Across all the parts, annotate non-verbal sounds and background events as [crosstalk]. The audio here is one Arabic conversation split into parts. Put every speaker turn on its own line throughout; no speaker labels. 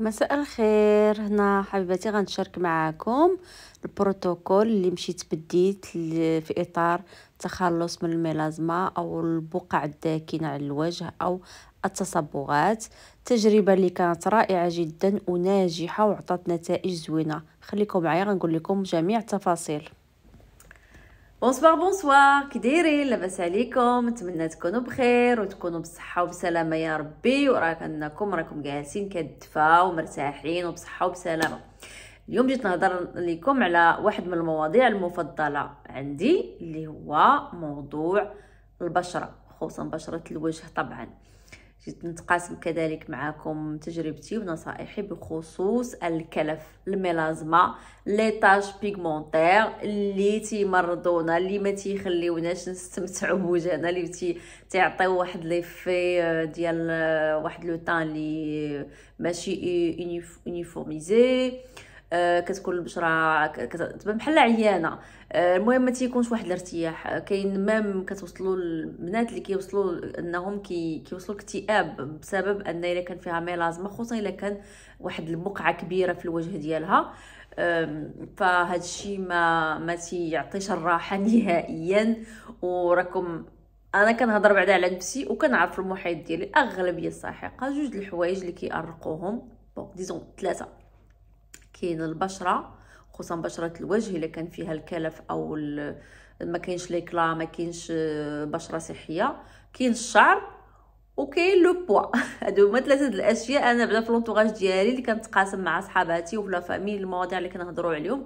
مساء الخير هنا حبيباتي غنشارك معكم البروتوكول اللي مشيت بديت في اطار التخلص من الميلازما او البقع الداكنه على الوجه او التصبغات تجربه اللي كانت رائعه جدا وناجحه وعطات نتائج زوينه خليكم معايا غنقول لكم جميع التفاصيل بونسوار بونسوار كي دايرين لاباس عليكم نتمنى تكونوا بخير وتكونوا بصحه وبسلامه يا ربي وراك انكم راكم جالسين كدفا ومرتاحين وبصحه وبسلامه اليوم جيت نهضر لكم على واحد من المواضيع المفضله عندي اللي هو موضوع البشره خصوصا بشره الوجه طبعا جيت نتقاسم كذلك معكم تجربتي ونصائحي بخصوص الكلف الميلازما ليطاج بيغمونتير اللي تيمرضونا اللي ما تيخليوناش نستمتعوا بوجهنا اللي تي تيعطيو واحد ليفي آه، ديال آه، واحد لو طان اللي ماشي يونيفورميزي آه، كتكون البشره كتبان بحال عيانه آه، المهم ما تيكونش واحد الارتياح آه، كاين مام كتوصلوا البنات اللي كيوصلوا انهم كي كيوصلوا الاكتئاب بسبب ان الا كان فيها ميلازما خصوصا الا كان واحد البقعه كبيره في الوجه ديالها فهذا الشيء ما ما تيعطيش الراحه [laughs] نهائيا وراكم انا كنهضر بعدا على نفسي وكنعرف المحيط ديالي الاغلبيه الساحقه جوج الحوايج اللي كيأرقوهم بون ديزون ثلاثه كاين البشره خصوصا بشره الوجه الا كان فيها الكلف او ما كاينش ليكلا ما كاينش آه، بشره صحيه كاين الشعر وكاين لو بوا [laughs] هادو هما ثلاثه الاشياء انا بعدا في لونطوغاج ديالي اللي كنتقاسم مع صحاباتي وفي لا فامي المواضيع اللي كنهضروا عليهم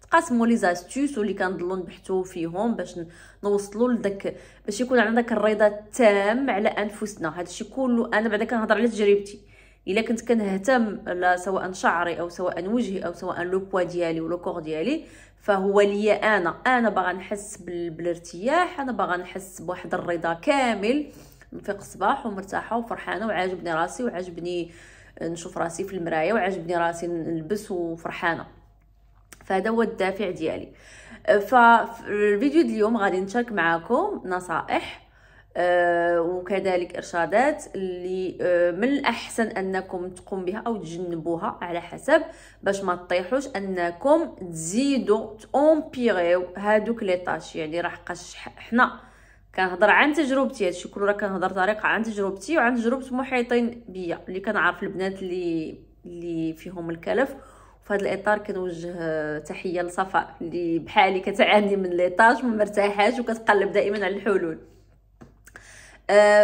كنتقاسموا لي زاستوس واللي كنضلوا نبحثوا فيهم باش نوصلوا لداك باش يكون عندنا داك الرضا التام على انفسنا هادشي كله انا بعدا كنهضر على تجربتي الا كنت كنهتم سواء شعري او سواء وجهي او سواء لو بوا ديالي ولو كور ديالي فهو ليا انا انا باغا نحس بالارتياح انا باغا نحس بواحد الرضا كامل نفيق الصباح ومرتاحه وفرحانه وعاجبني راسي وعاجبني نشوف راسي في المرايه وعاجبني راسي نلبس وفرحانه فهذا هو الدافع ديالي فالفيديو ديال اليوم غادي نشارك معكم نصائح آه، وكذلك ارشادات اللي آه، من الاحسن انكم تقوم بها او تجنبوها على حسب باش ما تطيحوش انكم تزيدوا تومبيغيو هادوك لي طاش يعني راه حقاش حنا كنهضر عن تجربتي هادشي كله راه كنهضر طريقه عن تجربتي وعن تجربه محيطين بيا اللي كنعرف البنات اللي اللي فيهم الكلف في هذا الاطار كنوجه آه، تحيه لصفاء اللي بحالي كتعاني من ليطاج ما مرتاحاش وكتقلب دائما على الحلول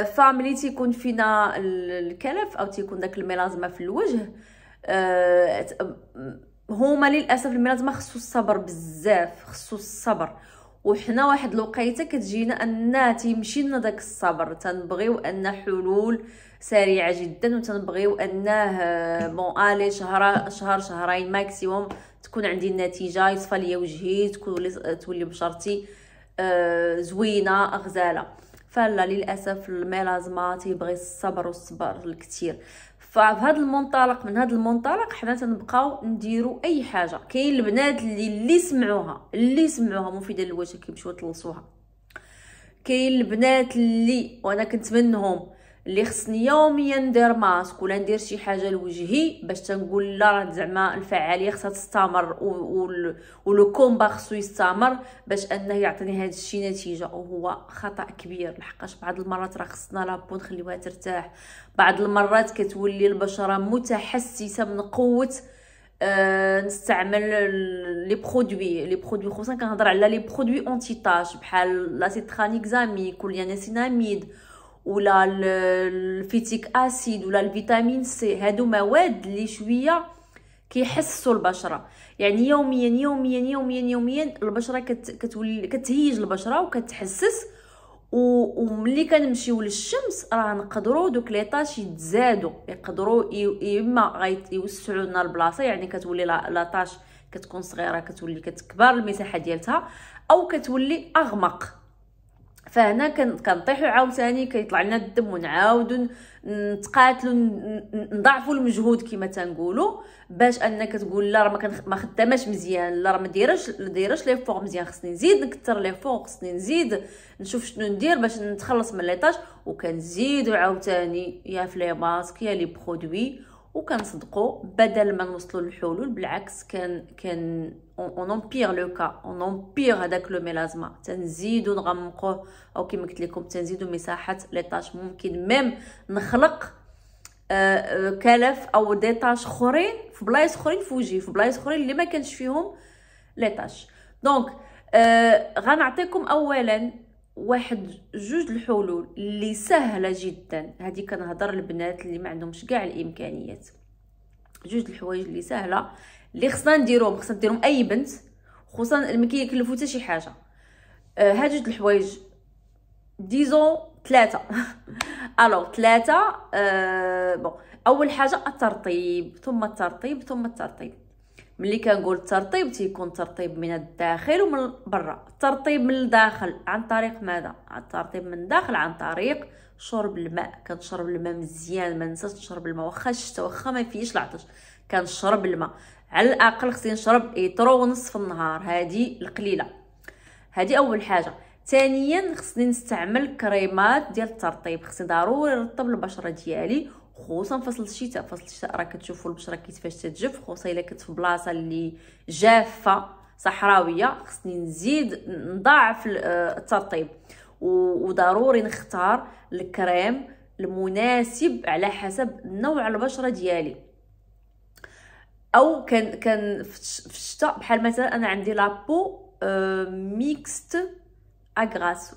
فملي آه، تيكون فينا الكلف او تيكون داك الميلازما في الوجه آه، هما للاسف الميلازما خصو الصبر بزاف خصو الصبر وحنا واحد الوقيته كتجينا ان تيمشي لنا داك الصبر تنبغيو ان حلول سريعه جدا وتنبغيو انه بون الي شهر شهر شهرين ماكسيموم تكون عندي النتيجه يصفى ليا وجهي تكون تولي بشرتي آه، زوينه غزاله فلا للاسف الميلازما تيبغي الصبر والصبر الكثير فبهذا المنطلق من هذا المنطلق حنا تنبقاو نديرو اي حاجه كاين البنات اللي اللي سمعوها اللي سمعوها مفيده للوجه كيمشيو يطلصوها كاين البنات اللي وانا كنت منهم اللي خصني يوميا ندير ماسك ولا ندير شي حاجه لوجهي باش تنقول لا راه زعما الفعاليه خصها تستمر ولو كومبا خصو يستمر باش انه يعطيني هذا الشيء نتيجه وهو خطا كبير لحقاش بعض المرات راه خصنا لابو نخليوها ترتاح بعض المرات كتولي البشره متحسسه من قوه أه نستعمل لي برودوي لي برودوي خصوصا كنهضر على لي برودوي اونتي تاش بحال لاسيترانيكزاميك واليانسيناميد ولا الفيتيك اسيد ولا الفيتامين سي هادو مواد اللي شويه كيحسوا البشره يعني يوميا يوميا يوميا يوميا البشره كتولي كتهيج البشره وكتحسس وملي كنمشيو للشمس راه نقدروا دوك لي طاش يتزادوا يقدروا اما غيوسعوا لنا البلاصه يعني كتولي لا, لا طاش كتكون صغيره كتولي كتكبر المساحه ديالتها او كتولي اغمق فهنا كنطيحو عاوتاني كيطلع لنا الدم ونعاودو نتقاتلوا نضعفوا المجهود كما تنقولوا باش انك تقول لا راه ما ما خدامش مزيان لا راه ما دايرهش دايرش لي فور مزيان خصني نزيد نكثر لي فور خصني نزيد نشوف شنو ندير باش نتخلص من ليطاج وكنزيدوا عاوتاني يا فلي ماسك يا لي برودوي وكنصدقوا بدل ما نوصلوا للحلول بالعكس كان كان on empire le cas on empire هذاك لو ميلازما تنزيدو نغمقوه او كيما قلت لكم تنزيدو مساحه لي طاش ممكن ميم نخلق آه، كلف او طاش خرين في بلايص خرين في وجهي في بلايص خرين اللي ما كانش فيهم لي طاش دونك آه، غنعطيكم اولا واحد جوج الحلول اللي سهله جدا هذه كنهضر للبنات اللي ما عندهمش كاع الامكانيات جوج الحوايج اللي سهله اللي خصنا نديرهم خصنا نديرهم اي بنت خصوصا ما كيكلفو حتى شي حاجه آه هاد جوج الحوايج ديزون ثلاثه الو ثلاثه آه بون اول حاجه الترطيب ثم الترطيب ثم الترطيب ملي كنقول الترطيب تيكون ترطيب من الداخل ومن برا الترطيب من الداخل عن طريق ماذا الترطيب من الداخل عن طريق شرب الماء كنشرب الماء مزيان ما ننساش نشرب الماء واخا الشتا واخا ما فيهش العطش كنشرب الماء على الاقل خصني نشرب ايترو ونص في النهار هذه القليله هذه اول حاجه ثانيا خصني نستعمل كريمات ديال الترطيب خصني ضروري نرطب البشره ديالي خصوصا فصل الشتاء فصل الشتاء راه كتشوفوا البشره كيفاش تتجف خصوصا الا كنت في بلاصه اللي جافه صحراويه خصني نزيد نضاعف آه، الترطيب وضروري نختار الكريم المناسب على حسب نوع البشره ديالي او كان كان في الشتاء بحال مثلا انا عندي لابو ميكست اغراسو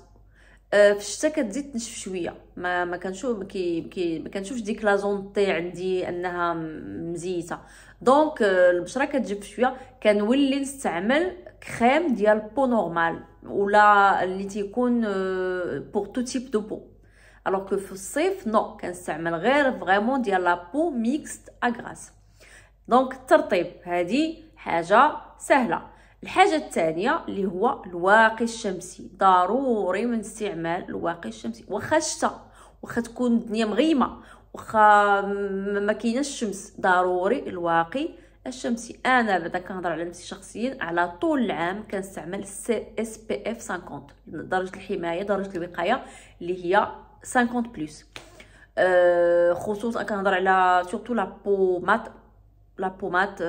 في الشتاء كتزيد تنشف شويه ما ما كنشوف ما كي ما كنشوفش ديك لازون تي عندي انها مزيته دونك آه، البشره كتجف شويه كنولي نستعمل كريم ديال بو نورمال ولا اللي تيكون بور تو تيب دو بو الوغ كو في الصيف نو كنستعمل غير فريمون ديال لابو ميكست اغراس دونك الترطيب هذه حاجه سهله الحاجه الثانيه اللي هو الواقي الشمسي ضروري من استعمال الواقي الشمسي واخا الشتا واخا تكون الدنيا مغيمه واخا ما الشمس ضروري الواقي الشمسي انا بعدا كنهضر على نفسي شخصيا على طول العام كنستعمل اس بي اف 50 درجه الحمايه درجه الوقايه اللي هي 50 بلس أه خصوصا كنهضر على سورتو لا بو مات لابومات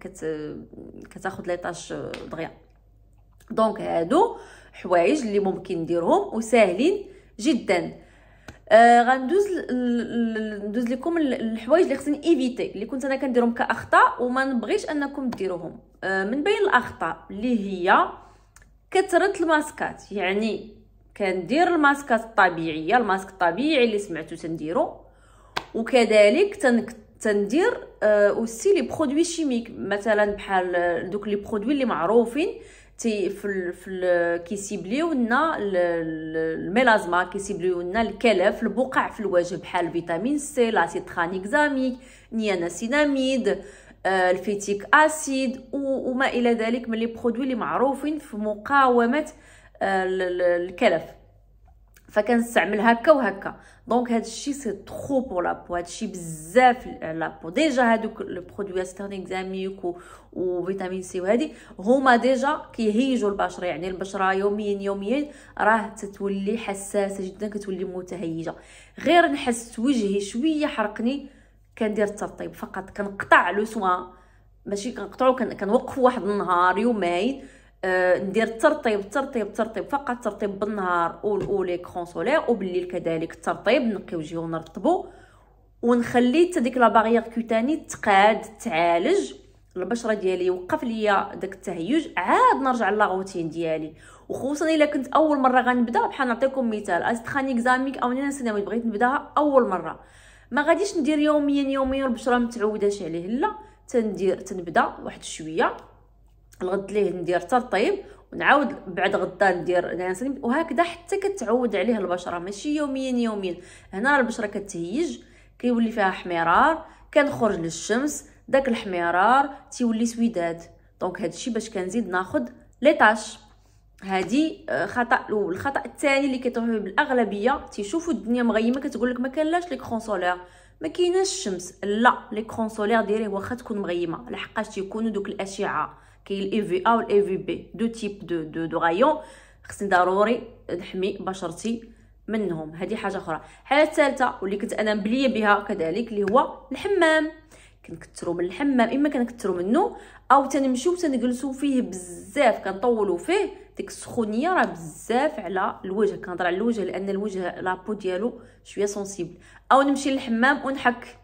كت كتاخذ ليطاج دغيا دونك هادو حوايج اللي ممكن نديرهم وساهلين جدا آه غندوز ندوز لكم الحوايج اللي خصني ايفيتي اللي كنت انا كنديرهم كاخطاء وما نبغيش انكم ديروهم آه من بين الاخطاء اللي هي كثرت الماسكات يعني كندير الماسكات الطبيعيه الماسك الطبيعي اللي سمعتو تنديرو وكذلك تنكت تندير اوسي لي برودوي شيميك مثلا بحال آه، دوك لي برودوي اللي معروفين تي في الـ في ال كيسيبليو لنا الميلازما كيسيبليونا لنا الكلف البقع في الوجه بحال فيتامين سي لاسيد خانيكزاميك نياناسيناميد آه، الفيتيك اسيد وما الى ذلك من لي برودوي اللي معروفين في مقاومه آه، الكلف فكنستعمل هكا وهكا دونك هذا الشيء سي ترو بور لابو هذا الشيء بزاف لابو ديجا هادوك برودوي ستيرلينغ اكزاميك و... وفيتامين سي وهادي هما ديجا كيهيجوا البشره يعني البشره يوميا يوميا راه تتولي حساسه جدا كتولي متهيجه غير نحس وجهي شويه حرقني كندير الترطيب فقط كنقطع لو سوا ماشي كنقطعو كنوقفو واحد النهار يومين ندير الترطيب الترطيب الترطيب فقط الترطيب بالنهار او ليكرون سولير وبالليل كذلك الترطيب نقيو جيو نرطبو ونخلي حتى ديك لا باريير كوتاني تقاد تعالج البشره ديالي وقف ليا داك التهيج عاد نرجع لاغوتين ديالي وخصوصا الا كنت اول مره غنبدا بحال نعطيكم مثال استخاني اكزاميك او انا سنوي بغيت نبداها اول مره ما غاديش ندير يوميا يوميا البشره متعوداش عليه لا تندير تنبدا واحد شويه الغد ليه ندير حتى الطيب ونعاود بعد غدا ندير الانسلين وهكذا حتى كتعود عليه البشره ماشي يوميا يوميا هنا البشره كتهيج كيولي فيها احمرار كنخرج للشمس داك الاحمرار تيولي سويداد دونك هادشي باش كنزيد ناخد ليطاش هادي آه، خطا الاول الخطا الثاني اللي كيطيحوا فيه بالاغلبيه تيشوفوا الدنيا مغيمه كتقول لك ما كانلاش لي كرون سولير ما كايناش الشمس لا لي كرون سولير ديريه واخا تكون مغيمه لحقاش تيكونوا دوك الاشعه كاين الاي في ا والاي في بي دو تيب دو دو, دو غايون خصني ضروري نحمي بشرتي منهم هذه حاجه اخرى الحاجه الثالثه واللي كنت انا مبليه بها كذلك اللي هو الحمام كنكثروا من الحمام اما كنكثروا منه او تنمشيو تنجلسوا فيه بزاف كنطولوا فيه ديك السخونيه راه بزاف على الوجه كنهضر على الوجه لان الوجه لابو ديالو شويه سونسيبل او نمشي للحمام ونحك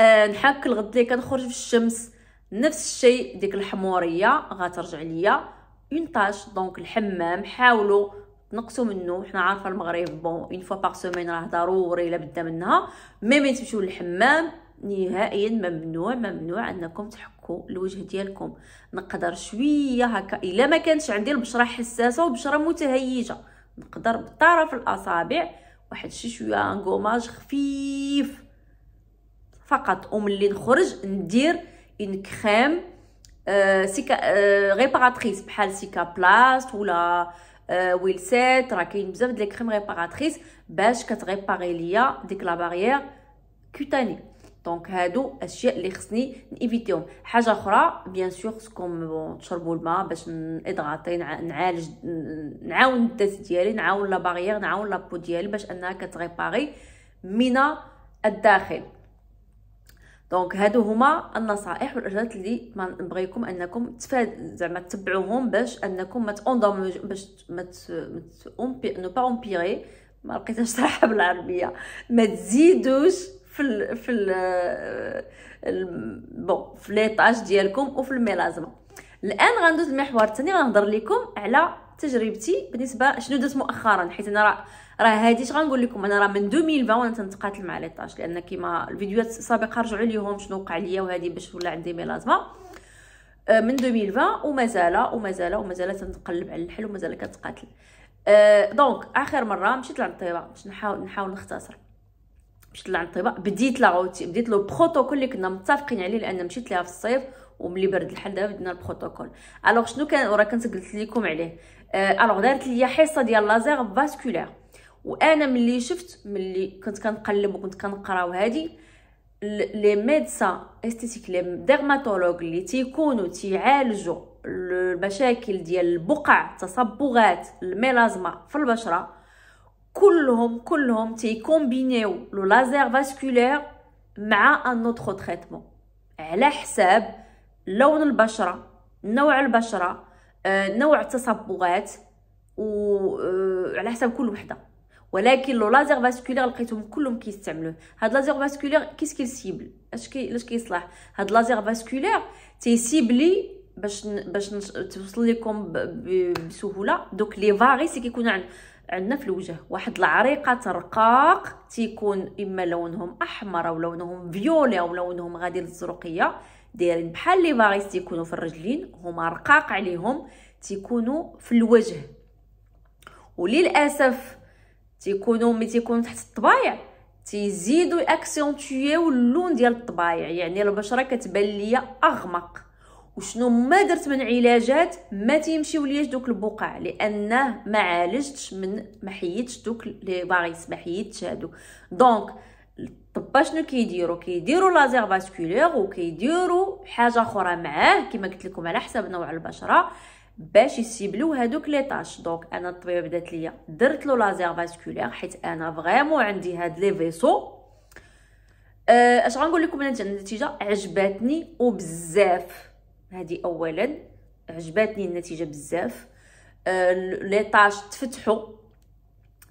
آه نحك الغد كنخرج في الشمس نفس الشيء ديك الحموريه غترجع ليا اون طاش دونك الحمام حاولوا تنقصوا منه حنا عارفه المغرب بون اون فوا باغ سيمين راه ضروري الا بدا منها مي ملي تمشيو للحمام نهائيا ممنوع ممنوع انكم تحكوا الوجه ديالكم نقدر شويه هكا الا ما كانش عندي البشره حساسه وبشره متهيجه نقدر بطرف الاصابع واحد شي شويه انغوماج خفيف فقط وملي نخرج ندير اون كريم أه سيكا ريباراتريس بحال سيكا بلاست ولا ويل ويلسيت راه كاين بزاف د لي كريم ريباراتريس باش كتغيباري ليا ديك لا بارير كوتاني دونك هادو اشياء اللي خصني نيفيتيهم حاجه اخرى بيان سور خصكم تشربوا الماء باش نادغاطي نعالج نعاون الدات ديالي نعاون لا بارير نعاون لا بو ديالي باش انها كتغيباري من الداخل دونك هادو هما النصائح والاجراءات اللي نبغيكم انكم تفاد زعما تتبعوهم باش انكم ما تاندوموج باش ما تأمبي... نو با امبيري ما لقيتش صراحه بالعربيه ما تزيدوش في ال في ال بون في ليطاج ديالكم وفي الميلازما الان غندوز المحور الثاني غنهضر لكم على تجربتي بالنسبه شنو درت مؤخرا حيت انا راه راه هادي غنقول لكم انا راه من 2020 وانا تنتقاتل مع لي طاش لان كيما الفيديوهات السابقه رجعوا ليهم شنو وقع ليا وهادي باش ولا عندي ميلازما أه، من 2020 ومازال ومازال ومازال تنقلب على الحل ومازال كتقاتل أه دونك اخر مره مشيت الطبيبه باش نحاول نحاول نختصر مشيت الطبيبه بديت لا روتين بديت لو بروتوكول اللي كنا متفقين عليه لان مشيت ليها في الصيف وملي برد الحال دابا بدنا البروتوكول الوغ شنو كان ورا كنت قلت لكم عليه أه، الوغ دارت ليا حصه ديال لازير فاسكولير وانا ملي شفت ملي كنت كنقلب وكنت كنقرا وهادي لي ميدسا استيتيك لي ديرماتولوج اللي تيكونوا تيعالجوا المشاكل ديال البقع تصبغات الميلازما في البشره كلهم كلهم تيكومبينيو لو لازير فاسكولير مع ان اوتر تريتمون على حساب لون البشره نوع البشره آه، نوع التصبغات وعلى آه، حساب كل وحده ولكن لو لازير فاسكولير لقيتهم كلهم كيستعملوه هاد لازير فاسكولير كيس سيبل اش كي لاش كيصلح هاد لازير فاسكولير تيسيبلي باش باش توصل لكم بسهوله دوك لي فاريس كيكون عند عندنا في الوجه واحد العريقه رقاق تيكون اما لونهم احمر او لونهم فيولي او لونهم غادي للزرقيه دايرين بحال لي فاريس تيكونوا في الرجلين هما رقاق عليهم تيكونوا في الوجه وللاسف تيكونوا ملي تيكون تحت الطبايع تيزيدوا اكسونتييو اللون ديال الطبايع يعني البشره كتبان ليا اغمق وشنو ما درت من علاجات ما تيمشيو لياش دوك البقع لانه ما عالجتش من ما حيدتش دوك لي باغيس ما حيدتش هادو دونك الطبا شنو كيديروا كيديروا لازير فاسكولير وكيديروا حاجه اخرى معاه كما قلت لكم على حسب نوع البشره باش يسيبلو هادوك لي طاش دونك انا الطبيبه بدات ليا درت له لازير فاسكولير حيت انا فريمون عندي هاد لي فيسو أه، اش غنقول لكم انا النتيجه عجباتني وبزاف هادي اولا عجباتني النتيجه بزاف أه، لي طاش تفتحوا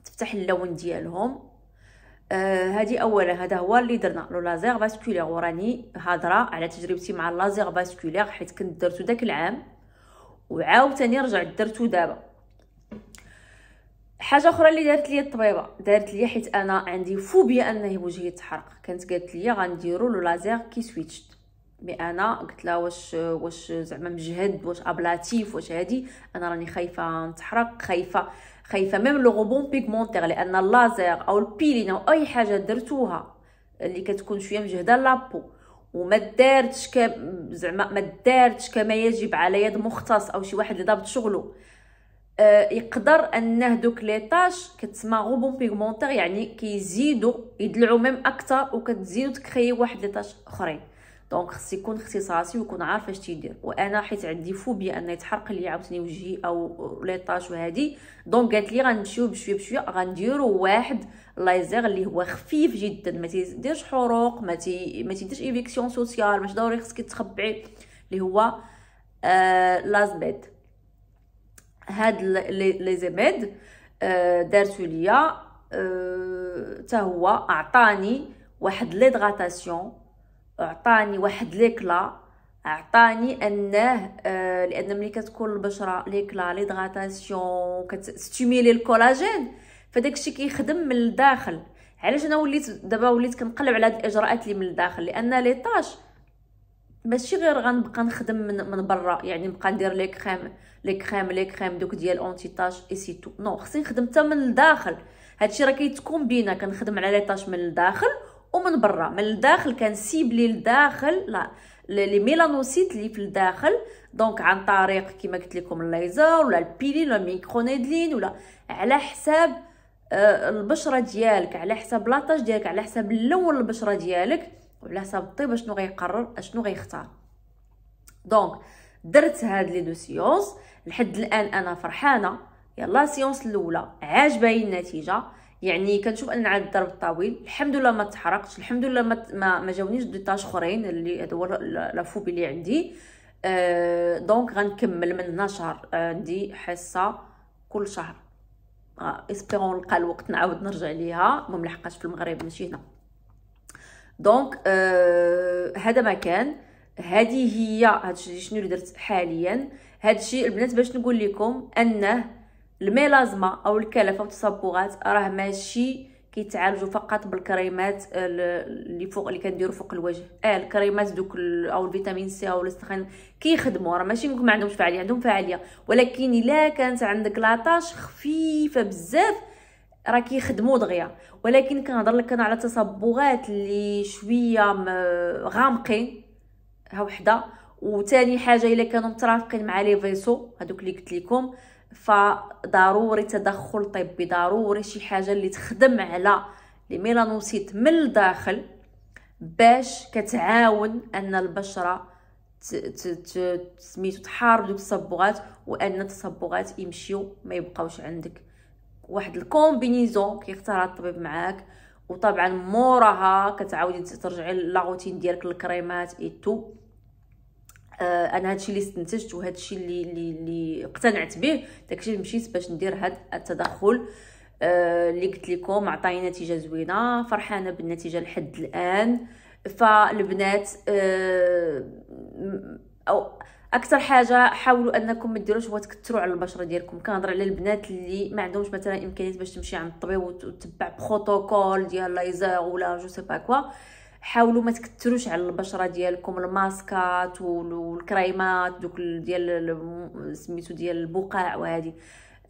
تفتح اللون ديالهم أه هادي اولا هذا هو اللي درنا لو لازير فاسكولير وراني هضره على تجربتي مع اللازير فاسكولير حيت كنت درتو داك العام وعاوتاني رجعت درتو دابا حاجه اخرى اللي دارت لي الطبيبه دارت لي حيت انا عندي فوبيا انه وجهي يتحرق كانت قالت لي غنديروا لو لازير كي سويتش مي انا قلت لها واش واش زعما مجهد واش ابلاتيف واش هادي انا راني خايفه نتحرق خايفه خايفه ميم لو غوبون بيغمونتير لان اللازير او البيلينا او اي حاجه درتوها اللي كتكون شويه مجهده لابو وما دارتش ك... زعما ما دارتش كما يجب على يد مختص او شي واحد اللي ضابط شغله آه يقدر انه دوك لي طاش كتسمى غوبون بيغمونتير يعني كيزيدوا يدلعوا ميم اكثر وكتزيدوا تكريو واحد لي طاش اخرين دونك خص يكون اختصاصي ويكون عارف اش تيدير وانا حيت عندي فوبيا ان يتحرق لي عاوتاني وجهي او ليطاج وهادي دونك قالت لي غنمشيو بشويه بشويه غنديروا واحد لايزر اللي هو خفيف جدا ما تيديرش حروق ما تي ما تيديرش ايفيكسيون سوسيال مش ضروري خصك تخبعي اللي هو آه لازبيد هاد لي زيميد آه دارتو ليا حتى تا هو عطاني واحد ليدغاتاسيون اعطاني واحد ليكلا اعطاني انه آه، لان ملي كتكون البشره ليكلا ليدغاتاسيون كتستيميلي الكولاجين فداك الشيء كيخدم من الداخل علاش انا وليت دابا وليت كنقلب على هاد الاجراءات اللي من الداخل لان لي طاش ماشي غير غنبقى نخدم من من برا يعني نبقى ندير لي كريم لي كريم لي كريم دوك ديال اونتي طاش اي سي تو نو خصني نخدم حتى من الداخل هادشي راه كيتكون بينا كنخدم على لي طاش من الداخل ومن برا من الداخل سيبلي لداخل لا لي ميلانوسيت اللي في الداخل دونك عن طريق كما قلت لكم الليزر ولا البيلين ولا الميكرونيدلين ولا على حساب آه، البشره ديالك على حساب لاطاج ديالك على حساب اللون البشره ديالك وعلى حساب الطبيب شنو غيقرر شنو غيختار دونك درت هاد لي دو سيونس لحد الان انا فرحانه يلا سيونس الاولى عاجباني النتيجه يعني كنشوف ان عاد الضرب الطويل الحمد لله ما تحرقتش الحمد لله ما ما, ما جاونيش ديطاج اخرين اللي هذا هو لافوبي اللي عندي أه دونك غنكمل من هنا شهر عندي حصه كل شهر أه اسبيرون نلقى الوقت نعاود نرجع ليها المهم لحقاش في المغرب ماشي هنا دونك أه هذا ما كان هذه هي هادشي شنو درت حاليا هادشي البنات باش نقول لكم انه الميلازما او الكلف او التصبغات راه ماشي كيتعالجوا فقط بالكريمات اللي فوق اللي كنديروا فوق الوجه اه الكريمات دوك او الفيتامين سي او الاستخان كيخدموا راه ماشي نقول ما عندهمش فعاليه عندهم فعاليه ولكن الا كانت عندك لاطاش خفيفه بزاف راه كيخدموا دغيا ولكن كنهضر لك انا على التصبغات اللي شويه غامقين ها وحده وثاني حاجه الا كانوا مترافقين مع لي فيسو هذوك اللي قلت لكم فضروري تدخل طبي ضروري شي حاجه اللي تخدم على لي من الداخل باش كتعاون ان البشره سميتو تحارب دوك التصبغات وان التصبغات يمشيو ما يبقاوش عندك واحد الكومبينيزون كيختارها الطبيب معاك وطبعا موراها كتعاودي ترجعي لا روتين ديالك الكريمات اي تو آه، انا هادشي اللي استنتجت وهادشي اللي اللي اقتنعت به داكشي مشيت باش ندير هاد التدخل آه، اللي قلت لكم عطاني نتيجه زوينه فرحانه بالنتيجه لحد الان فالبنات آه، او اكثر حاجه حاولوا انكم ما ديروش هو تكثروا على البشره ديالكم كنهضر على البنات اللي ما عندهمش مثلا امكانيات باش تمشي عند الطبيب وتتبع بروتوكول ديال ليزر ولا جو سي با كوا حاولوا ما تكتروش على البشره ديالكم الماسكات والكريمات دوك ديال سميتو ديال البقاع وهذه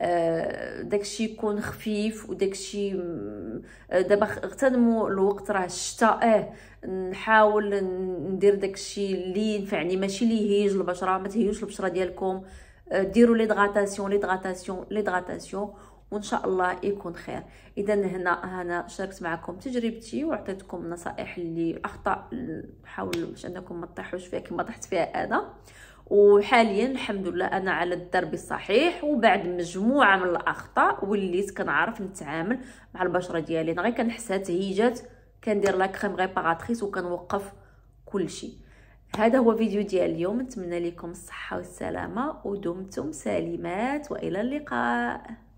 آه، داكشي يكون خفيف وداكشي آه، دابا اغتنموا الوقت راه الشتاء اه نحاول ندير داكشي اللي ينفعني ماشي اللي يهيج البشره ما تهيوش البشره ديالكم آه، ديروا لي دغاتاسيون لي دغاتاسيون لي دغاتاسيون وان شاء الله يكون خير اذا هنا هنا شاركت معكم تجربتي وعطيتكم نصائح اللي اخطاء حاولوا باش انكم ما تطيحوش فيها كما طحت فيها انا وحاليا الحمد لله انا على الدرب الصحيح وبعد مجموعه من الاخطاء وليت كنعرف نتعامل مع البشره ديالي انا غير كنحسها تهيجات كندير لا كريم ريباراتريس وكنوقف كلشي هذا هو فيديو ديال اليوم نتمنى لكم الصحه والسلامه ودمتم سالمات والى اللقاء